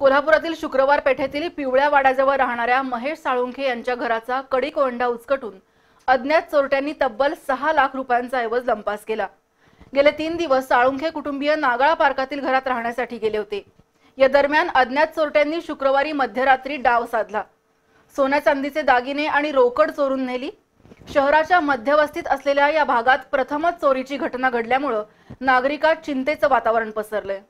कोल्हापुरातील शुक्रवार पेठेतील पिवळ्या वाड्याजवळ राहणाऱ्या महेश साळुंखे यांच्या घराचा कडी कोंडा उचकटून अज्ञात चोरट्यांनी तब्बल सहा लाख रुपयांचा ऐवज लंपास केला गेले तीन दिवस साळुंखे कुटुंबीय नागाळा पार्कातील घरात राहण्यासाठी गेले होते या दरम्यान अज्ञात चोरट्यांनी शुक्रवारी मध्यरात्री डाव साधला सोन्या चांदीचे दागिने आणि रोकड चोरून नेली शहराच्या मध्यवस्थित असलेल्या या भागात प्रथमच चोरीची घटना घडल्यामुळं नागरिकात चिंतेचं वातावरण पसरलंय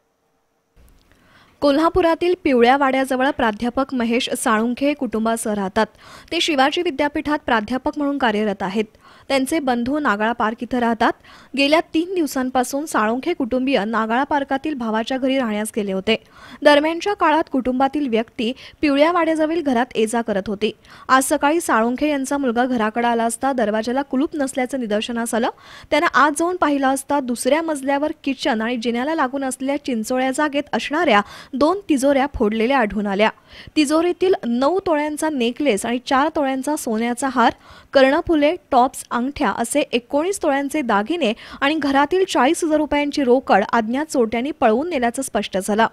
कोल्हापुरातील पिवळ्या वाड्याजवळ प्राध्यापक महेश साळुंखे कुटुंबासह राहतात ते शिवाजी विद्यापीठात प्राध्यापक म्हणून कार्यरत आहेत त्यांचे बंधू नागाळा पार्क इथं राहतात गेल्या तीन दिवसांपासून साळुंखे कुटुंबीय नागाळा पार्कातील भावाच्या घरी राहण्यास गेले होते दरम्यानच्या काळात कुटुंबातील व्यक्ती पिवळ्या वाड्याजवळील घरात ये करत होती आज सकाळी साळुंखे यांचा मुलगा घराकडे आला असता दरवाजाला कुलूप नसल्याचं निदर्शनास आलं त्यानं आज जाऊन पाहिलं असता दुसऱ्या मजल्यावर किचन आणि जिन्याला लागून असलेल्या चिंचोळ्या जागेत असणाऱ्या दोन तिजोऱ्या फोडलेल्या आढळून आल्या तिजोरीतील नऊ तोळ्यांचा नेकलेस आणि चार तोळ्यांचा सोन्याचा हार कर्णफुले टॉप्स अंगठ्या असे एकोणीस तोळ्यांचे दागिने आणि घरातील चाळीस हजार रुपयांची रोकड अज्ञात चोरट्यांनी पळवून नेल्याचं स्पष्ट झालं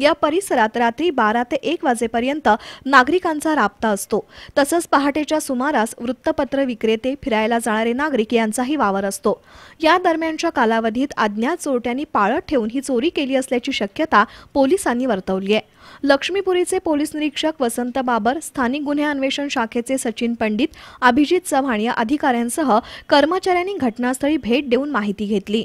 या परिसरात रात्री बारा ते एक वाजेपर्यंत नागरिकांचा राबता असतो तसंच पहाटेच्या सुमारास वृत्तपत्र विक्रेते फिरायला जाणारे नागरिक यांचाही वावर असतो या दरम्यानच्या कालावधीत अज्ञात चोरट्यांनी पाळत ठेवून ही चोरी केली असल्याची शक्यता पोलिसांनी वर्तवली आहे लक्ष्मीपुरीचे पोलीस निरीक्षक वसंत बाबर स्थानिक गुन्हे अन्वेषण शाखेचे सचिन पंडित अभिजित चव्हाण या अधिकाऱ्यांसह कर्मचाऱ्यांनी घटनास्थळी भेट देऊन माहिती घेतली